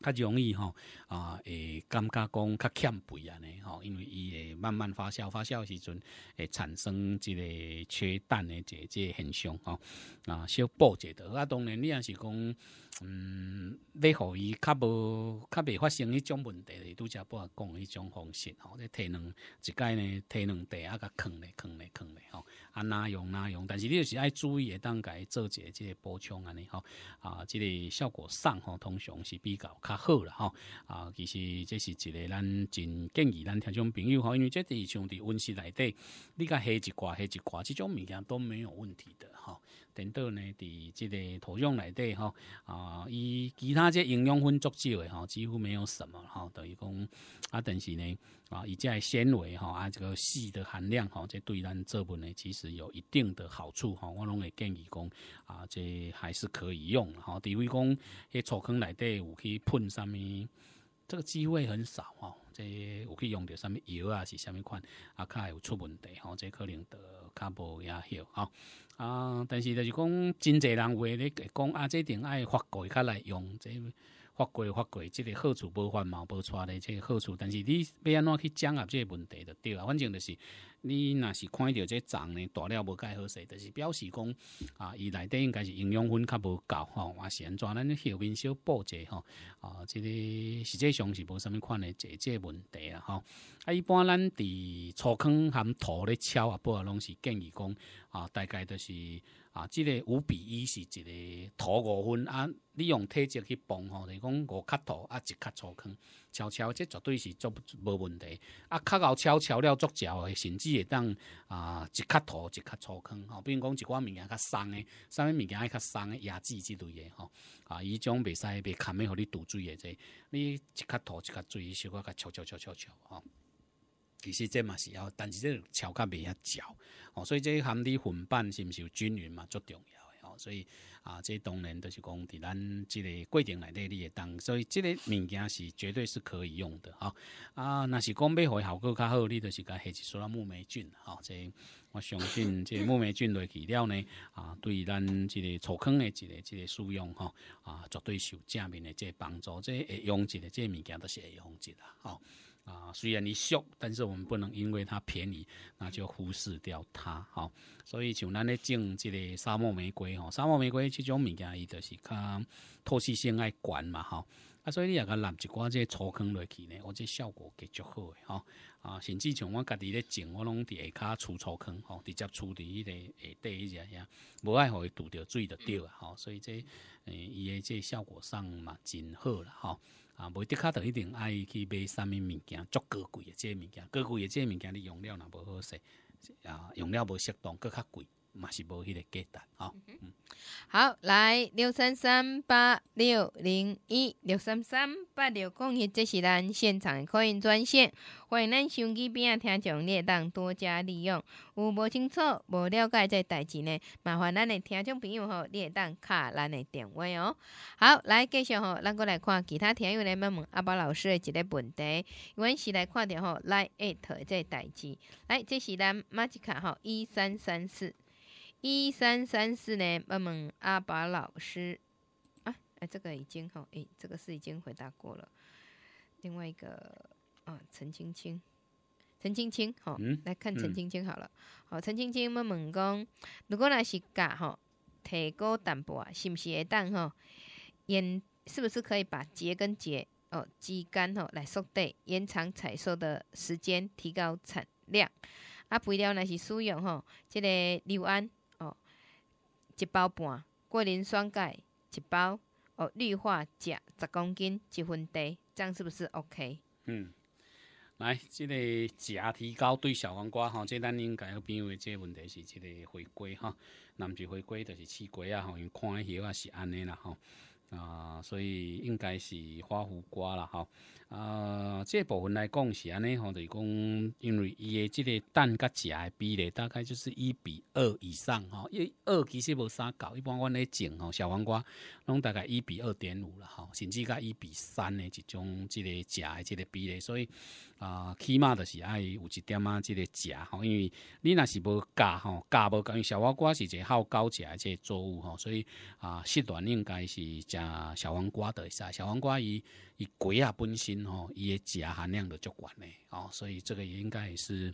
较容易吼，啊，会感觉讲较欠肥安尼吼，因为伊会慢慢发烧，发烧时阵，会产生一个缺氮的这这现象，吼，啊，小补者多，啊，当然你若是讲，嗯，你互伊较无，较未发生迄种问题，拄则补啊，讲迄种方式，吼，你提两一盖呢，提两袋啊，甲坑咧，坑咧，坑咧，吼。啊，哪用哪用，但是你就是爱注意，当家做一个这个补充安尼吼，啊，这个效果上吼通常是比较较好啦吼，啊，其实这是一个咱真建议咱听众朋友吼，因为这地像的温室内底，你甲黑一挂黑一挂，这种物件都没有问题的吼。等到呢，伫即个土壤内底吼啊，以其他即营养分足少的吼，几乎没有什么吼。等于讲啊，但是呢啊，以即纤维吼啊，这个细的含量吼，即对咱作物呢其实有一定的好处吼。我拢会建议讲啊，即还是可以用。吼，除非讲迄草坑内底有去喷啥物，这个机会很少吼。即有去用着啥物油啊，是啥物款啊，较有出问题吼，即可能得较无也好。啊！但是就是讲真侪人话咧讲啊，这定爱法规较来用，这法规法规，这个好处无法毛无错的这个好处。但是你要安怎去掌握即个问题就对啊，反正就是。你若是看到这粽呢，大了无盖好势，就是表示讲啊，伊内底应该是营养分较无够吼，是安怎？咱后面小补者吼，啊，这个实际上是无甚么款的这这问题啦吼。啊，一般咱伫粗坑含土咧敲啊，不啊拢是建议讲啊，大概就是。啊，这个五比一是一个土五分啊，你用体积去崩吼，就讲五克土啊，一克粗坑，敲敲，这绝对是做无问题。啊，较敖悄悄了足焦的，甚至会当啊，一克土一克粗坑吼，比如讲一寡物件较松的，啥物物件爱较松的，椰子之类的吼，啊，伊种袂使袂堪咪互你堵嘴的即你一克土一克水，小可个悄敲敲敲敲悄吼。其实这嘛是要，但是这炒咖未遐焦，哦，所以这含行的混拌是毋是有均匀嘛，最重要的哦。所以啊，这当然都是讲伫咱这个规定内底你会当，所以这个物件是绝对是可以用的哦。啊，那是讲买回效果较好，你都是该下一撮了木霉菌，哈。这我相信这木霉菌落去了呢，啊，对咱这个草坑的这个这个使用哈，啊，绝对是有正面的这帮助，这用一个这物件都是会用殖个哈。啊，虽然伊俗，但是我们不能因为它便宜，那就忽视掉它，吼。所以像咱咧种即个沙漠玫瑰吼，沙漠玫瑰即种物件，伊就是较透气性爱强嘛，吼。啊，所以你也个淋一寡即个土坑落去呢，我即效果极足好诶，吼。啊，甚至像我家己咧种，我拢伫下骹除土坑，吼，直接处理迄个下底一些遐，无爱互伊拄着水就掉啊，吼。所以即，诶，伊诶即效果上嘛真好啦，吼。啊，无的卡就一定爱去买啥物物件，足高贵的这物件，高贵的这物件你用了若无好势，啊，用了无适当，更较贵。嘛是无迄个简单，好，好来六三三八六零一六三三八六，恭喜这是咱现场的客运专线，欢迎咱手机边仔听众列当多加利用。有无清楚、无了解这代志呢？麻烦咱的听众朋友吼，列当卡咱的电话哦。好，来继续吼，咱过来看其他听友咧们问阿宝老师的一个问题，原是来看着吼来 at 这代志，来这是咱马吉卡吼一三三四。一三三四呢？问问阿爸老师啊！哎，这个已经哈，哎，这个是已经回答过了。另外一个啊，陈青青，陈青青，好，来看陈青青好了。好，陈青青，问问讲，如果若是甲吼提高淡薄啊，是毋是会当吼延？是不是可以把节跟节哦之间吼来缩短、延长采收的时间，提高产量？啊，肥料若是使用吼，即个硫胺。一包半桂林酸钙，一包哦氯化钾十公斤，一分地，这样是不是 OK？嗯，来，这个钾提高对小黄瓜吼，这咱应该要变为这问题是这个回归哈，那么就回归就是刺龟啊，吼，看的许也是安尼啦吼。啊，所以应该是花胡瓜啦，哈，呃，这部分来讲是安尼，吼，就是讲，因为伊的这个蛋甲食的比例大概就是一比二以上，哈，一二其实无啥搞，一般我咧种吼小黄瓜，拢大概一比二点五了，哈，甚至甲一比三的这种这个食的这个比例，所以。啊，起码的是爱有一点啊？即个食吼，因为你若是无教吼，教无，因为小黄瓜是一个好高食的个作物吼，所以啊，适量应该是食小黄瓜会使。小黄瓜伊伊果啊本身吼，伊的钾含量就足悬嘞，哦，所以这个也应该也是。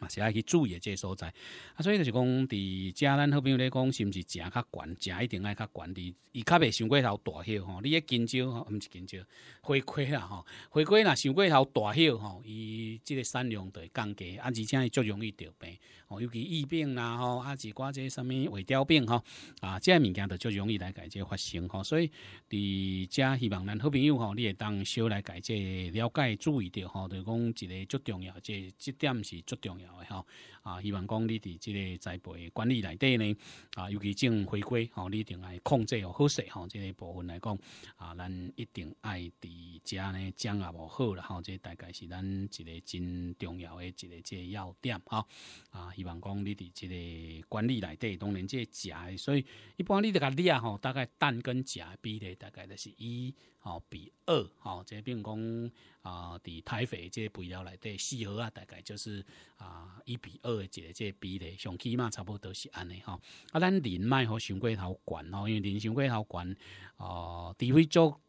嘛是爱去注意这所在，啊，所以就是讲，伫遮咱好朋友来讲，是毋是食较悬，食一定爱较悬伫伊较袂伤过头大叶吼，你一金蕉吼，毋是金蕉，花归啦吼，花归若伤过头大叶吼，伊即个产量就会降低，啊，而且伊足容易得病，哦，尤其疫病啦吼，啊，是寡个啥物胃吊病吼，啊，即个物件就足容易来改这发生吼，所以伫遮希望咱好朋友吼，你会当小来改这了解，注意着吼，就是讲一个足重要，这这点是重要。重要。啊，希望讲你伫即个栽培管理内底呢，啊，尤其正回归吼，你一定爱控制哦，好势吼，即个部分来讲，啊，咱一定爱伫遮呢讲也无好啦，吼，即大概是咱一个真重要的一个即个要点吼，啊，希望讲你伫即个管理内底，当然即个假，所以一般你哋甲你啊吼，大概蛋跟假比例大概就是一好比二好，即比如讲啊，伫台肥即肥料来对四盒啊，大概就是啊一比二。一个这比例，上起码差不多是安尼吼。啊，咱人脉吼，上过头悬吼，因为人上过头悬哦，除非做。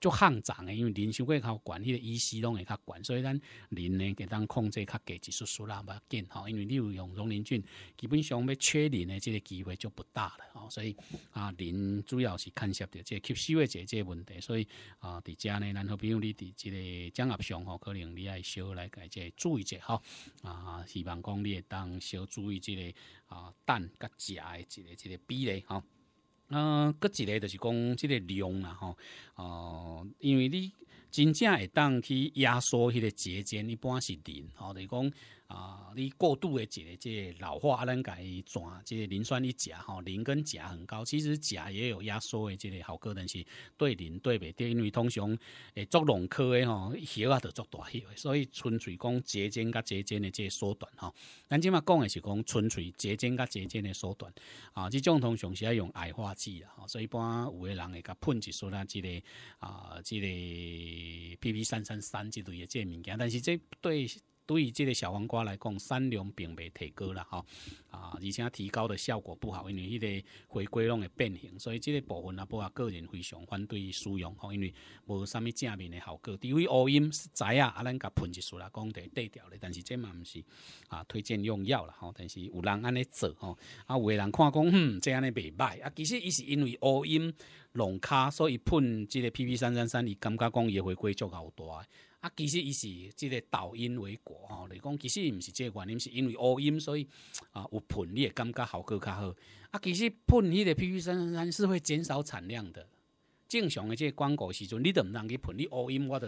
就很长的，因为人稍微较悬，迄个医师拢会较悬，所以咱人呢，给当控制较低，一丝数啦，不要紧吼。因为你有用榕林菌，基本上要缺林的这个机会就不大了吼。所以啊，林主要是看下这吸收的这问题。所以啊，在家呢，咱好比如你伫这个降压上吼，可能你爱少来改这注意者吼。啊，希望讲你会当少注意这个啊蛋甲食的这个这个比例吼。那搁一个就是讲，即个量啦吼，哦，因为你真正会当去压缩，迄个节间，一般是零吼，著是讲。啊！你过度的解，这老化阿能改转，这磷酸一钾吼，磷跟钾很高。其实钾也有压缩的，这个好个但是对磷对袂对，因为通常诶作农科的吼，血啊着作大血，所以纯粹讲节节甲节节的这缩短吼。咱即嘛讲的是讲纯粹节节甲节节的缩短啊，这种通常是要用矮化剂啊，所以一般有的人会甲喷一撮啦这个啊这个 P P 三三三之类的这物件，但是这对。对于这个小黄瓜来讲，产量并未提高了哈，啊，而且提高的效果不好，因为迄个回归弄会变形，所以这个部分啊，我啊个人非常反对使用吼，因为无啥物正面的效果，除非乌阴在啊，啊咱甲喷一束啦，讲得低调咧，但是这嘛唔是啊，推荐用药啦，吼，但是有人安尼做吼，啊有的人看讲，嗯，这安尼未歹，啊其实伊是因为乌阴龙卡，所以喷这个 P P 三三三，伊感觉讲伊的回归就较大。啊，其实伊是即个抖音为果吼，你讲其实毋是即个原因，是因为乌音，所以啊，有喷你会感觉效果较好。啊，其实喷你的 PP 三三三是会减少产量的。正常的这广告时阵，你都毋通去喷，你乌音我都。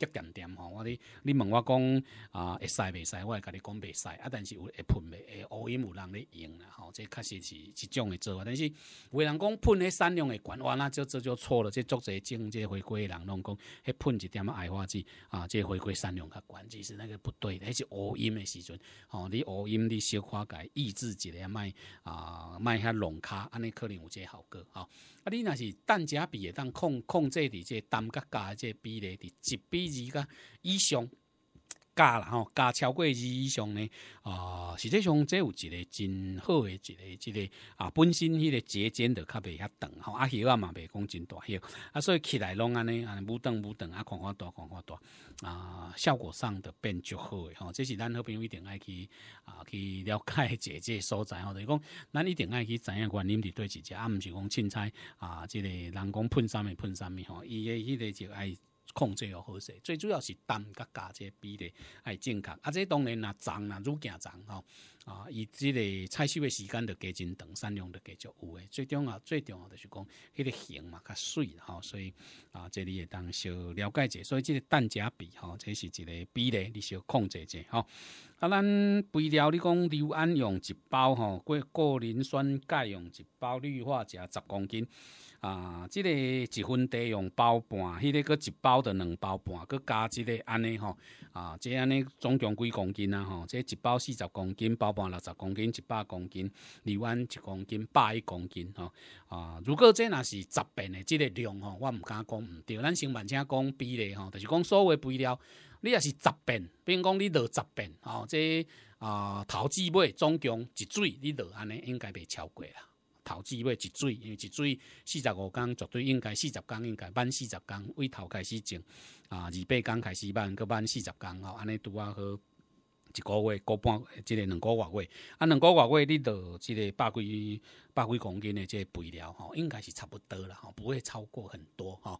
一点点吼，我你你问我讲啊会使未使，我会甲你讲未使啊。但是有会喷未，会乌阴，有人咧用啦吼，这确实是一种诶做法，但是有人讲喷迄善良的管话，那就这就错了。这作这经济回归的人拢讲，迄喷一点矮化剂啊，这回归善良较管，其实那个不对，那是乌阴的时阵哦。你乌阴你小可改，抑制一下莫啊，莫遐浓卡，安尼可能有些效果吼。啊，你若是蛋价比会当控控制伫这单价加这比例伫一比二甲以上。加了吼，加超过二以上呢，啊，实际上这有一个真好的一个，一个啊，本身迄个节间就较袂遐长吼，啊，许阿嘛袂讲真大许，啊，所以起来拢安尼，安尼，无长无长啊，看看大，看看大，啊，效果上的变就好诶吼，这是咱好朋友一定爱去啊，去了解一这所在吼，就是讲咱一定爱去知影原因伫对一只，啊，毋是讲凊彩啊，这个人工喷啥物喷啥物吼，伊个迄个就爱。控制哦好势，最主要是氮甲钾这比例爱正确，啊这当然啦，长啦愈行长吼，啊，伊即个菜收的时间就加真长，产量就加足有诶。最重要最重要的是讲，迄个形嘛较水吼，所以啊，这里也当小了解者，所以即个氮价比吼，这是一个比例，你小控制者吼。啊，咱肥料你讲硫胺用一包吼，过过磷酸钙用一包氯化钾十公斤。啊，这个一分地用包半，迄个佫一包的两包半，佫加即个安尼吼，啊，即安尼总共几公斤啊？吼，即一包四十公斤，包半六十公斤，一百公斤，二万一公斤，百一公斤吼，啊，如果即若是十遍的即个量吼，我唔敢讲唔对，咱先慢请讲比例吼，就是讲所谓肥料，你也是十遍，比如讲你落十遍吼，即啊头至尾总共一水，你落安尼应该袂超过啦。头季尾一水，因为一水四十五天绝对应该四十天，应该满四十天，位头开始种啊，二八天开始满，搁满四十天吼，安尼拄啊好一个月过半，即个两个月，啊，两个月你得即个百几百几公斤的这肥料吼，应该是差不多了吼，不会超过很多哈。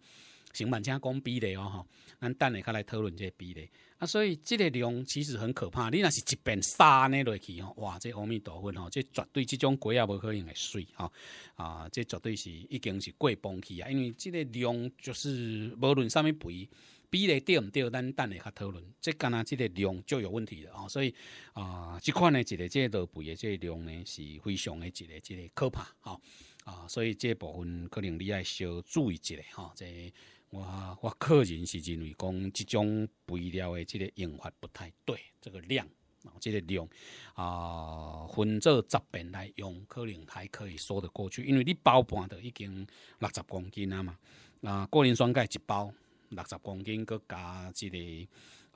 平万车讲比例哦吼，咱等下较来讨论这个比例。啊，所以这个量其实很可怕。你若是一边沙呢落去吼，哇，这阿弥陀佛吼，这绝对这种鬼也无可能会睡吼。啊！这绝对是已经是过崩去啊，因为这个量就是无论啥物肥比例对毋对，咱等下较讨论。这干那即个量就有问题了啊，所以啊，这款呢，一个这个肥的这个量呢，是非常的一个这个可怕哈啊，所以这部分可能你爱少注意一下哈，这。我我个人是认为讲，即种肥料的即个用法不太对，这个量，啊，这个量，啊，分做十遍来用，可能还可以说得过去。因为你包盘的已经六十公斤啊嘛，啊，过磷酸钙一包六十公斤，佮加即个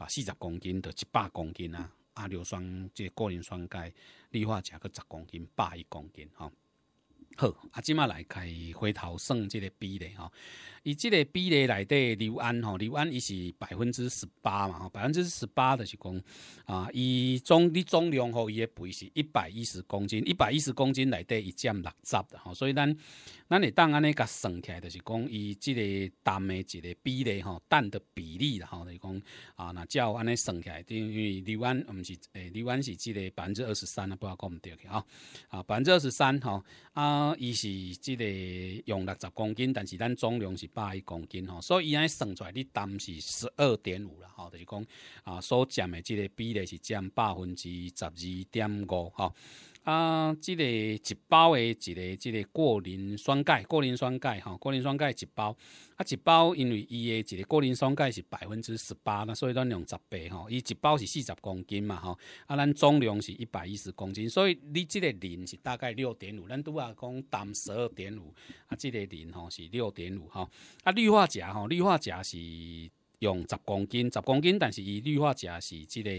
啊四十公斤，就一百公斤啊。啊，硫酸即个过磷酸钙，氯化钾佮十公斤，百一公斤哈。好，阿芝麻来开回头算这个比例哦。以这个比例来对刘安吼，刘安伊是百分之十八嘛，百分之十八就是讲啊，伊总你总量吼，伊的肥是一百一十公斤，一百一十公斤来底一占六十的吼，所以咱咱会当安尼甲算起来，就是讲伊这个蛋的这个比例吼，蛋的比例的吼，就是讲啊，那照安尼算起来，等于刘安毋是诶，刘安是这个百分之二十三啊，不要讲毋对去啊，啊百分之二十三吼啊。啊，伊是即个用六十公斤，但是咱总量是百一公斤吼，所以伊安算出来，你担是十二点五啦吼，就是讲啊所占的即个比例是占百分之十二点五吼。啊，这个一包的，一个，这个过磷酸钙，过磷酸钙，哈，过磷酸钙一包，啊，一包因为伊的一个过磷酸钙是百分之十八那所以咱用十八，哈，伊一包是四十公斤嘛，哈，啊，咱总量是一百一十公斤，所以你即个磷是大概六点五，咱拄啊讲当十二点五，啊，这个磷吼是六点五，哈，啊，氯化钾，哈，氯化钾是。用十公斤，十公斤，但是伊氯化钾是即个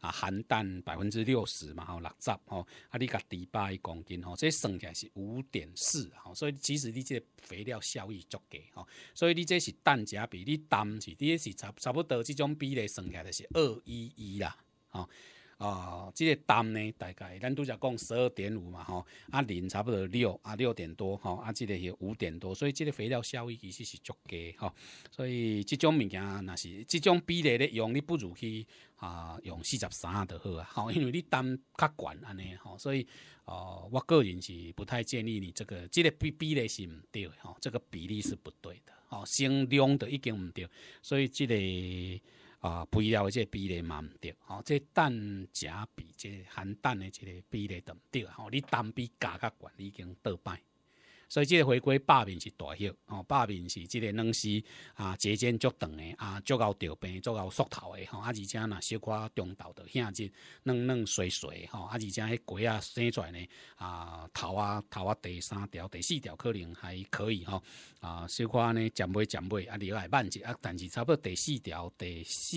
啊含氮百分之六十嘛，六十吼，啊你甲八一公斤吼，这算起来是五点四吼，所以其实你这肥料效益足低吼，所以你这是氮钾比，你氮是，你也是差差不多这种比例算起来就是二一一啦，哦。啊，这个氮呢，大概咱拄只讲十二点五嘛吼，啊磷差不多六，啊六点多吼，啊这个是五点多，所以这个肥料效益其实是足低吼，所以这种物件那是这种比例咧用，你不如去啊用四十三的好啊，好，因为你氮较悬安尼吼，所以哦我个人是不太建议你这个这个比比例是唔对吼，这个比例是不对的吼，升量都已经唔对，所以这个。啊，肥料的这比例嘛毋对，吼，这氮钾比这含氮的这个比例毋对，吼，你氮比价格你已经倒摆。所以即个回归八面是大些，哦，八面是即个嫩丝啊，节间足长的啊，足够条平，足够缩头的，吼，啊，而且若小可中道的性质嫩嫩水水，吼，啊，而且迄鸡啊生出来呢，啊，头啊头啊第三条第四条可能还可以，吼，啊，小可呢长尾长尾啊，离开慢者啊，但是差不多第四条第四。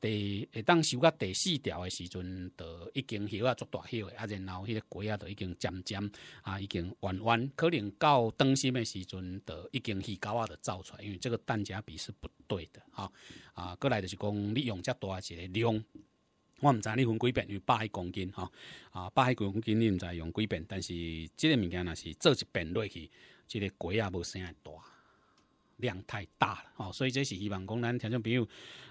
第会当收到第四条的时阵，就已经核啊足大核啊，然后迄个果啊，就已经尖尖啊，已经弯弯。可能到当心的时阵，就已经起高啊就造出来，因为这个单价比是不对的哈。啊，过来就是讲你用遮大个量，我毋知你分几片，有百一公斤吼，啊，百一公斤你毋知用几片，但是这个物件若是做一片落去，这个鸡啊无啥大。量太大了哦，所以这是希望讲，咱听众，朋友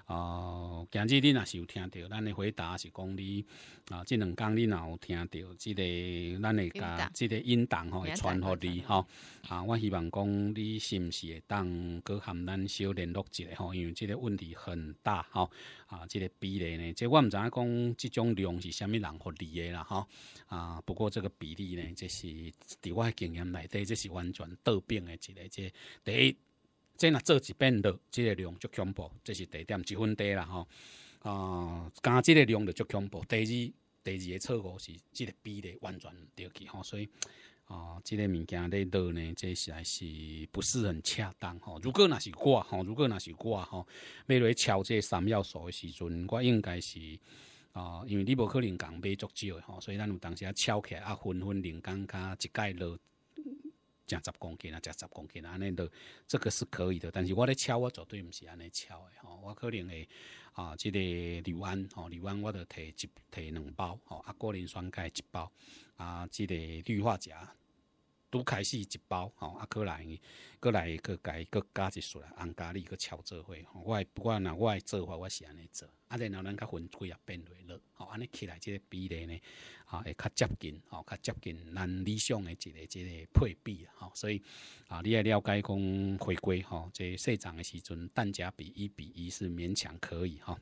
哦，今日恁若是有听到，咱的回答是讲，你啊，这两天恁若有听到，这个，咱会加，这个音档吼，会传互你哈啊。我希望讲，你是不是会当，搁含咱小联络一下吼，因为这个问题很大哈啊，这个比例呢，即我毋知影讲，即种量是虾物人互你的啦哈啊。不过这个比例呢，这是在我经验内底，这是完全倒变的，一个即第一。即若做一遍的，即个量足恐怖，这是第一点，一分地啦吼。啊，加即个量就恐怖。第二，第二个错误是即个比例完全不对吼，所以啊，即个物件咧落呢，这实在是不是很恰当吼？如果若是我吼，如果若是我吼，比来敲这三要素的时阵，我应该是哦，因为你无可能讲买足少的吼，所以咱有当时啊敲起来啊，分分零间加一盖落。加十公斤啊，加十公斤安尼都这个是可以的。但是我咧超，我绝对毋是安尼超的吼。我可能会啊，即个氯胺吼，氯胺我都摕一摕两包吼，啊，过磷酸钙一包，啊，即个氯化钾。拄开始一包吼，啊，过来，过来，个改，个加一束啦，红咖喱个炒做伙，吼。我不管若我爱做法，我是安尼做，啊，然后咱甲分几啊变为了，吼，安尼起来即个比例呢，啊，会较接近，吼，较接近，咱理想的一个一个配比啊，吼，所以啊，你也了解讲回归，吼，这细涨的时阵，单价比一比一是勉强可以，吼。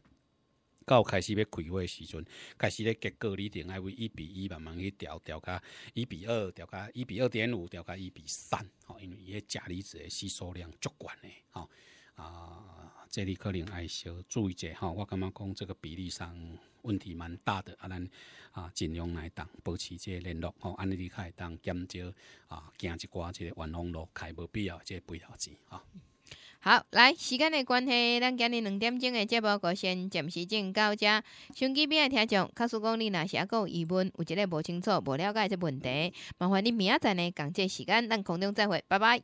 到开始要开会时阵，开始咧结构你定爱为一比一慢慢去调调加一比二调加一比二点五调加一比三，吼，因为伊个钾离子诶吸收量足悬诶，吼啊，这里可能爱小注意者吼，我感觉讲这个比例上问题蛮大的，啊咱啊尽量来当保持这联络，吼，安尼较会当减少啊，行一寡即个冤枉路开无必要，即不要钱，吼。好，来时间的关系，咱今日两点钟的节目，就先暂时先到这。相机边的听众，确实讲你若哪些有疑问，有一个无清楚、无了解的问题，麻烦你明仔载呢讲这时间，咱空中再会，拜拜。